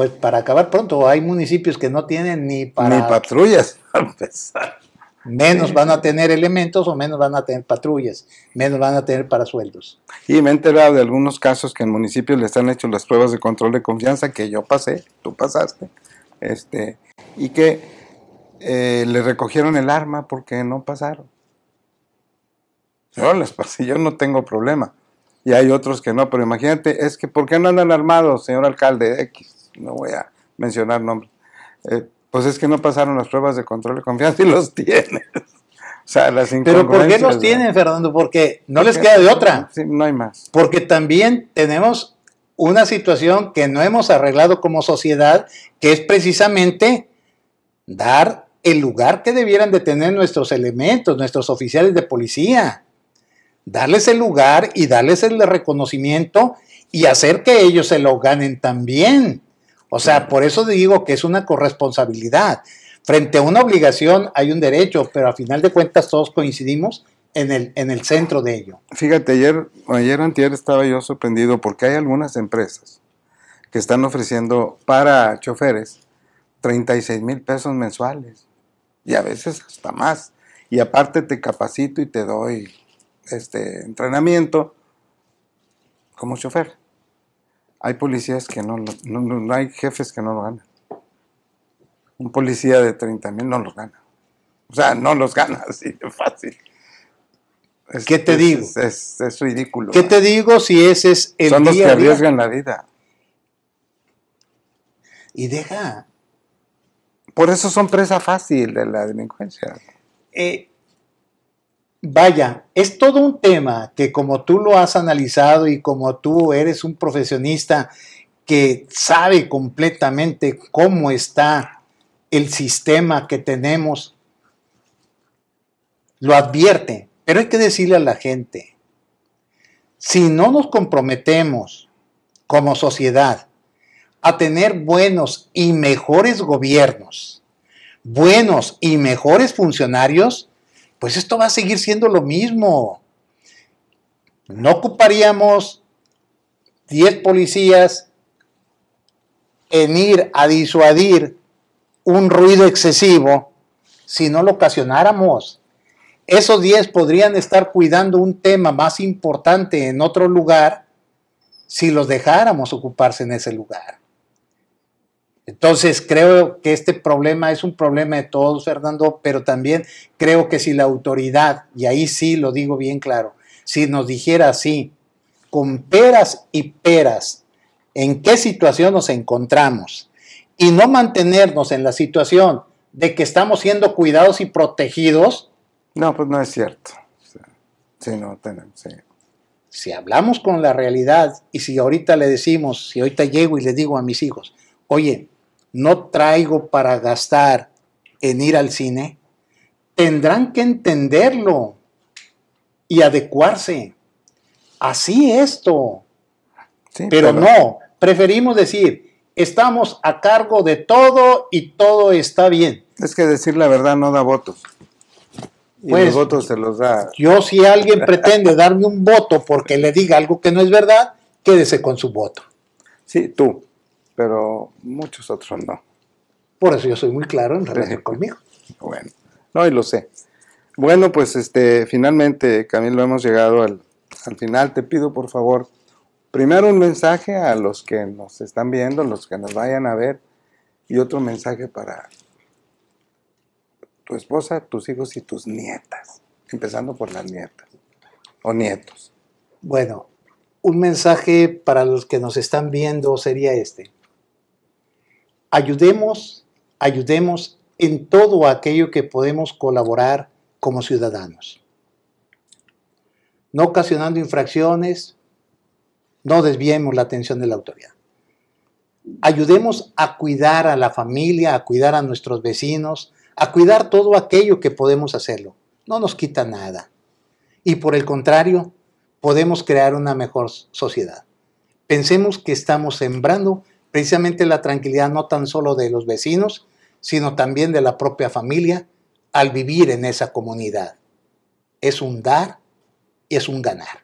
pues para acabar pronto, hay municipios que no tienen ni para... Ni patrullas, Menos van a tener elementos o menos van a tener patrullas, menos van a tener para sueldos. Y me he enterado de algunos casos que en municipios les han hecho las pruebas de control de confianza que yo pasé, tú pasaste, este, y que eh, le recogieron el arma porque no pasaron. Yo les pasé, yo no tengo problema. Y hay otros que no, pero imagínate, es que ¿por qué no andan armados, señor alcalde X? no voy a mencionar nombres, eh, pues es que no pasaron las pruebas de control de confianza y los tienen O sea, las Pero ¿por qué los tienen, Fernando? Porque no les queda de otra. Sí, no hay más. Porque también tenemos una situación que no hemos arreglado como sociedad, que es precisamente dar el lugar que debieran de tener nuestros elementos, nuestros oficiales de policía. Darles el lugar y darles el reconocimiento y hacer que ellos se lo ganen también. O sea, por eso digo que es una corresponsabilidad. Frente a una obligación hay un derecho, pero a final de cuentas todos coincidimos en el, en el centro de ello. Fíjate, ayer, ayer antier estaba yo sorprendido porque hay algunas empresas que están ofreciendo para choferes 36 mil pesos mensuales y a veces hasta más. Y aparte te capacito y te doy este entrenamiento como chofer hay policías que no, no, hay jefes que no lo ganan. Un policía de 30 mil no los gana. O sea, no los gana así de fácil. Es, ¿Qué te digo? Es, ridículo. ¿Qué te digo si ese es el Son día los que arriesgan la vida. Y deja. Por eso son presa fácil de la delincuencia. Eh, Vaya, es todo un tema que como tú lo has analizado y como tú eres un profesionista que sabe completamente cómo está el sistema que tenemos, lo advierte, pero hay que decirle a la gente, si no nos comprometemos como sociedad a tener buenos y mejores gobiernos, buenos y mejores funcionarios, pues esto va a seguir siendo lo mismo. No ocuparíamos 10 policías en ir a disuadir un ruido excesivo si no lo ocasionáramos. Esos 10 podrían estar cuidando un tema más importante en otro lugar si los dejáramos ocuparse en ese lugar. Entonces, creo que este problema es un problema de todos, Fernando, pero también creo que si la autoridad, y ahí sí lo digo bien claro, si nos dijera así, con peras y peras, en qué situación nos encontramos, y no mantenernos en la situación de que estamos siendo cuidados y protegidos. No, pues no es cierto. Si hablamos con la realidad y si ahorita le decimos, si ahorita llego y le digo a mis hijos, oye, no traigo para gastar en ir al cine, tendrán que entenderlo y adecuarse. Así esto. pero, no, preferimos decir, estamos a cargo de todo y todo está bien. Es que decir la verdad no da votos. Y los pues, votos se los da. Yo si alguien pretende darme un voto porque le diga algo que no es verdad, quédese con su voto. Sí, tú pero muchos otros no. Por eso yo soy muy claro en relación conmigo. Bueno, no, y lo sé. Bueno, pues este, finalmente, Camilo, hemos llegado al, al final. Te pido, por favor, primero un mensaje a los que nos están viendo, los que nos vayan a ver, y otro mensaje para tu esposa, tus hijos y tus nietas, empezando por las nietas o nietos. Bueno, un mensaje para los que nos están viendo sería este ayudemos, ayudemos en todo aquello que podemos colaborar como ciudadanos. No ocasionando infracciones, no desviemos la atención de la autoridad. Ayudemos a cuidar a la familia, a cuidar a nuestros vecinos, a cuidar todo aquello que podemos hacerlo. No nos quita nada. Y por el contrario, podemos crear una mejor sociedad. Pensemos que estamos sembrando precisamente la tranquilidad no tan solo de los vecinos, sino también de la propia familia al vivir en esa comunidad. Es un dar y es un ganar.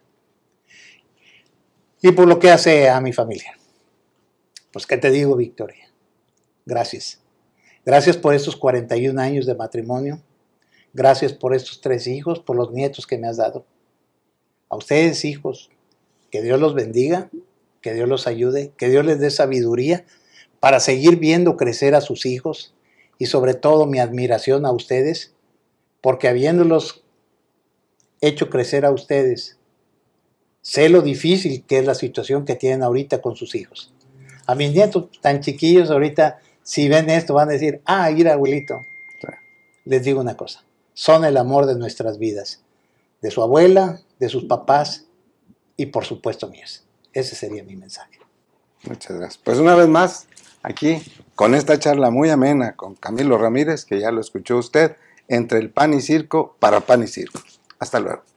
Y por lo que hace a mi familia. Pues qué te digo, Victoria. Gracias. Gracias por estos 41 años de matrimonio. Gracias por estos tres hijos, por los nietos que me has dado. A ustedes, hijos, que Dios los bendiga que Dios los ayude, que Dios les dé sabiduría para seguir viendo crecer a sus hijos y sobre todo mi admiración a ustedes, porque habiéndolos hecho crecer a ustedes, sé lo difícil que es la situación que tienen ahorita con sus hijos. A mis nietos tan chiquillos ahorita, si ven esto, van a decir, ah, ir abuelito. Les digo una cosa, son el amor de nuestras vidas, de su abuela, de sus papás y por supuesto mías. Ese sería mi mensaje. Muchas gracias. Pues una vez más, aquí, con esta charla muy amena con Camilo Ramírez, que ya lo escuchó usted, entre el pan y circo para pan y circo. Hasta luego.